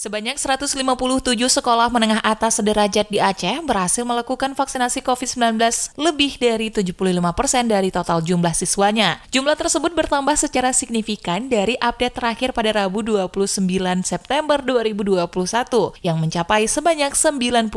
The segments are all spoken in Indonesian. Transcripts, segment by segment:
Sebanyak 157 sekolah menengah atas sederajat di Aceh berhasil melakukan vaksinasi COVID-19 lebih dari 75 persen dari total jumlah siswanya. Jumlah tersebut bertambah secara signifikan dari update terakhir pada Rabu 29 September 2021 yang mencapai sebanyak 99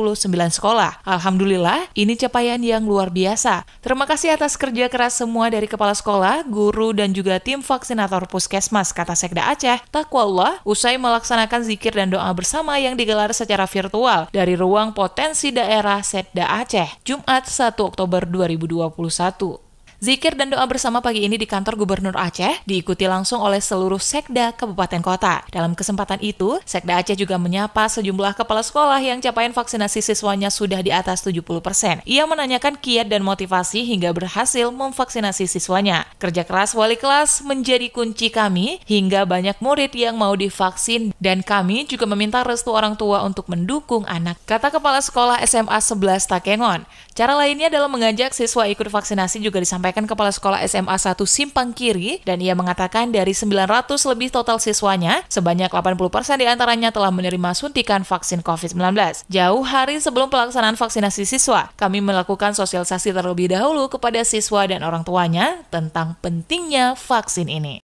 sekolah. Alhamdulillah, ini capaian yang luar biasa. Terima kasih atas kerja keras semua dari kepala sekolah, guru, dan juga tim vaksinator puskesmas, kata Sekda Aceh, Takwallah, usai melaksanakan zikir dan doa bersama yang digelar secara virtual dari ruang potensi daerah Setda Aceh, Jumat 1 Oktober 2021. Zikir dan doa bersama pagi ini di kantor Gubernur Aceh diikuti langsung oleh seluruh Sekda Kabupaten Kota. Dalam kesempatan itu, Sekda Aceh juga menyapa sejumlah kepala sekolah yang capaian vaksinasi siswanya sudah di atas 70%. Ia menanyakan kiat dan motivasi hingga berhasil memvaksinasi siswanya. Kerja keras wali kelas menjadi kunci kami hingga banyak murid yang mau divaksin dan kami juga meminta restu orang tua untuk mendukung anak. Kata Kepala Sekolah SMA 11 Takengon. Cara lainnya dalam mengajak siswa ikut vaksinasi juga disampaikan disampaikan Kepala Sekolah SMA 1 Simpang Kiri dan ia mengatakan dari 900 lebih total siswanya, sebanyak 80% diantaranya telah menerima suntikan vaksin COVID-19. Jauh hari sebelum pelaksanaan vaksinasi siswa, kami melakukan sosialisasi terlebih dahulu kepada siswa dan orang tuanya tentang pentingnya vaksin ini.